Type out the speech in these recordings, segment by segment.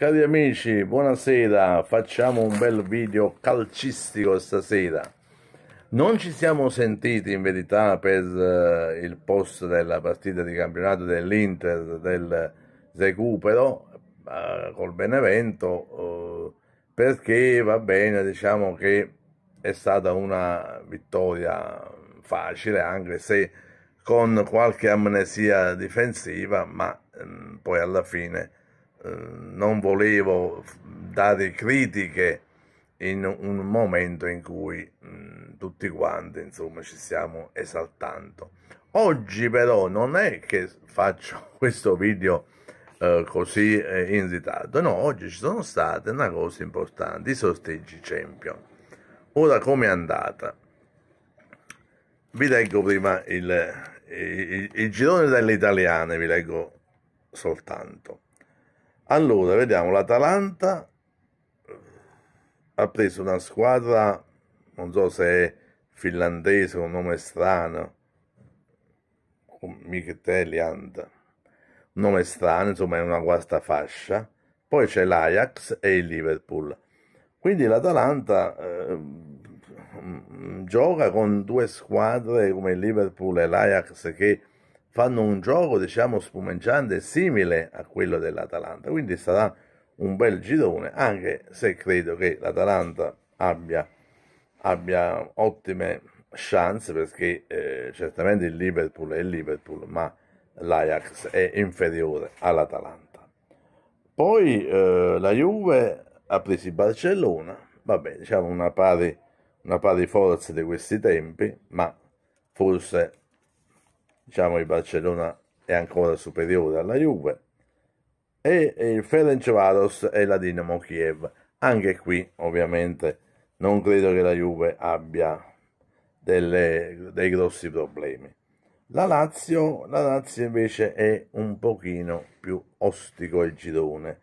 Cari amici, buonasera, facciamo un bel video calcistico stasera. Non ci siamo sentiti in verità per eh, il post della partita di campionato dell'Inter del recupero col Benevento eh, perché va bene, diciamo che è stata una vittoria facile anche se con qualche amnesia difensiva, ma mm, poi alla fine eh, non volevo dare critiche in un momento in cui mh, mm, tutti quanti insomma ci stiamo esaltando oggi però non è che faccio questo video eh, così eh, in ritardo no oggi ci sono state una cosa importante i sorteggi champion ora come è andata vi leggo prima il, il, il girone delle italiane vi leggo soltanto allora, vediamo, l'Atalanta ha preso una squadra, non so se è finlandese, un nome strano, Michiteliand, un nome strano, insomma è una fascia, poi c'è l'Ajax e il Liverpool. Quindi l'Atalanta eh, gioca con due squadre come il Liverpool e l'Ajax che fanno un gioco diciamo spumeggiante simile a quello dell'Atalanta quindi sarà un bel girone anche se credo che l'Atalanta abbia, abbia, ottime chance perché eh, certamente il Liverpool è il Liverpool ma l'Ajax è inferiore all'Atalanta poi eh, la Juve ha preso il Barcellona vabbè diciamo una pari, una pari forza di questi tempi ma forse diciamo il Barcellona è ancora superiore alla Juve e il Ferencvaros e la Dinamo Kiev anche qui ovviamente non credo che la Juve abbia delle, dei grossi problemi la Lazio, la Lazio invece è un pochino più ostico il girone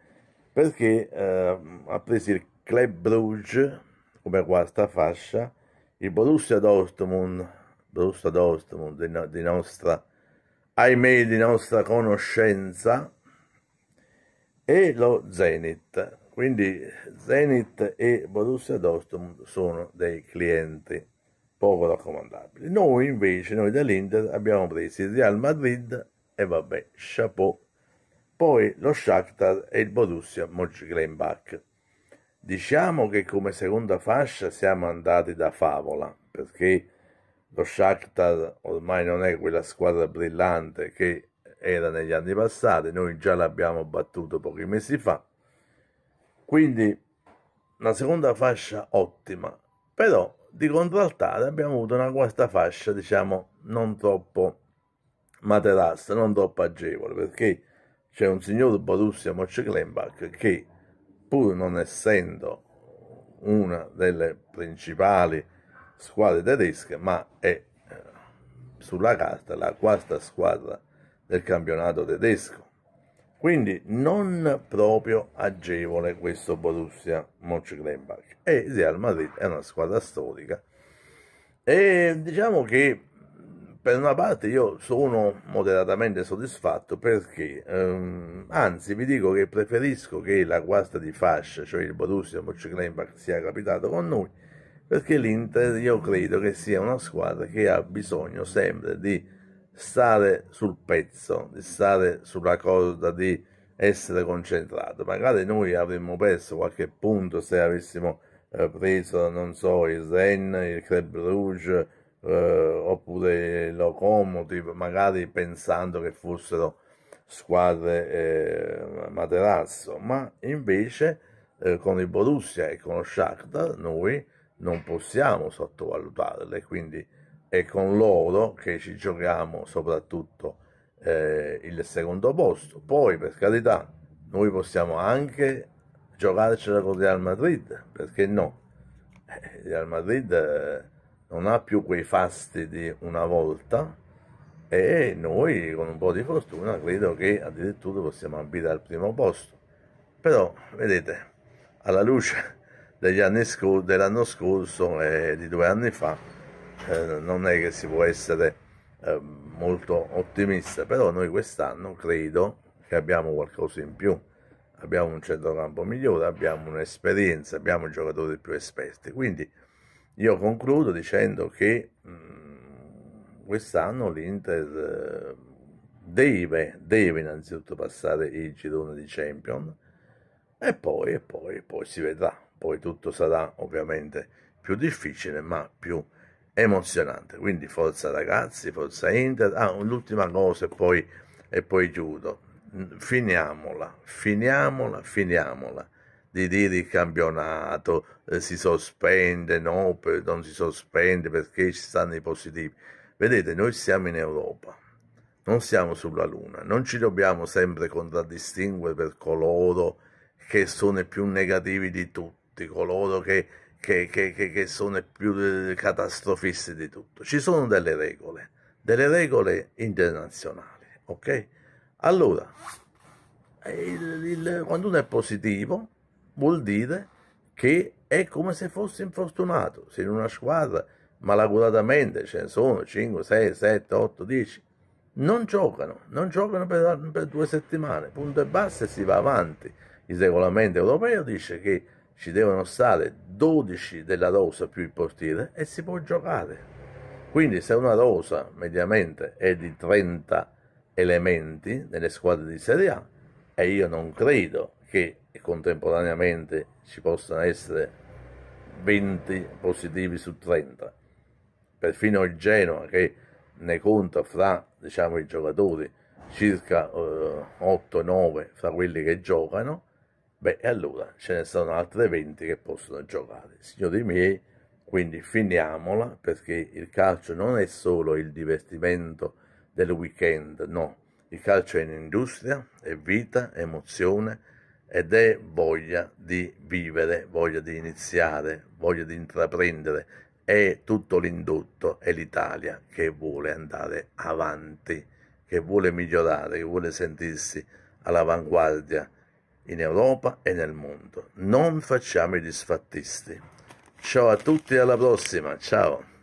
perché eh, ha preso il Club Bruges come quarta fascia il Borussia Dortmund d'Augusto d'Ostomo, di, di nostra, ahimè, di nostra conoscenza, e lo zenith Quindi zenith e Borussia Dortmund sono dei clienti poco raccomandabili. Noi invece, noi dell'Inter, abbiamo preso il Real Madrid e vabbè, chapeau. Poi lo Shakhtar e il Borussia Mönchengladbach. Diciamo che come seconda fascia siamo andati da favola, perché lo Shakhtar ormai non è quella squadra brillante che era negli anni passati, noi già l'abbiamo battuto pochi mesi fa, quindi una seconda fascia ottima, però di contraltare abbiamo avuto una quarta fascia, diciamo, non troppo materassa, non troppo agevole, perché c'è un signor Borussia Mönchengladbach che, pur non essendo una delle principali squadre tedesche, ma è eh, sulla carta la quarta squadra del campionato tedesco. Quindi non proprio agevole questo Borussia Mönchengladbach. E il Real Madrid è una squadra storica e diciamo che mm, per una parte io sono moderatamente soddisfatto perché, ehm, anzi vi dico che preferisco che la guasta di fascia, cioè il Borussia Mönchengladbach sia capitato con noi, perché l'Inter io credo che sia una squadra che ha bisogno sempre di stare sul pezzo, di stare sulla corda, di essere concentrato. Magari noi avremmo perso qualche punto se avessimo eh, preso, non so, il Ren, il Club Rouge eh, oppure il Locomotive, magari pensando che fossero squadre eh, materasso, ma invece eh, con il Borussia e con lo Shakhtar noi non possiamo sottovalutarle, quindi è con loro che ci giochiamo soprattutto eh, il secondo posto. Poi, per carità, noi possiamo anche giocarcela con Real Madrid, perché no? Eh, Real Madrid eh, non ha più quei fasti di una volta e noi con un po' di fortuna credo che addirittura possiamo ambire al primo posto. Però, vedete, alla luce scor dell'anno scorso e eh, di due anni fa eh, non è che si può essere eh, molto ottimista, però noi quest'anno credo che abbiamo qualcosa in più, abbiamo un centrocampo migliore, abbiamo un'esperienza, abbiamo giocatori più esperti, quindi io concludo dicendo che mm, quest'anno l'Inter eh, deve, deve, innanzitutto passare il girone di Champion e poi, e poi, e poi si vedrà poi tutto sarà ovviamente più difficile ma più emozionante quindi forza ragazzi forza Inter ah l'ultima cosa e poi, e poi chiudo mm, finiamola finiamola finiamola di dire il campionato eh, si sospende no per, non si sospende perché ci stanno i positivi vedete noi siamo in Europa non siamo sulla luna non ci dobbiamo sempre contraddistinguere per coloro che sono i più negativi di tutti tutti coloro che, che, che, che sono più catastrofisti di tutto. Ci sono delle regole, delle regole internazionali, ok? Allora, eh, il, il, quando uno è positivo vuol dire che è come se fosse infortunato, se in una squadra malaguratamente ce ne sono 5, 6, 7, 8, 10, non giocano, non giocano per, per due settimane, punto e basta e si va avanti. Il regolamento europeo dice che ci devono stare 12 della rosa più il portiere e si può giocare. Quindi se una rosa mediamente è di 30 elementi nelle squadre di Serie A, e io non credo che contemporaneamente ci possano essere 20 positivi su 30, perfino il Genoa che ne conta fra diciamo, i giocatori circa eh, 8-9 fra quelli che giocano, Beh, allora ce ne sono altre 20 che possono giocare. Signori miei, quindi finiamola perché il calcio non è solo il divertimento del weekend, no. Il calcio è un'industria, è vita, è emozione ed è voglia di vivere, voglia di iniziare, voglia di intraprendere. È tutto l'indotto, è l'Italia che vuole andare avanti, che vuole migliorare, che vuole sentirsi all'avanguardia in Europa e nel mondo. Non facciamo i disfattisti. Ciao a tutti e alla prossima. Ciao.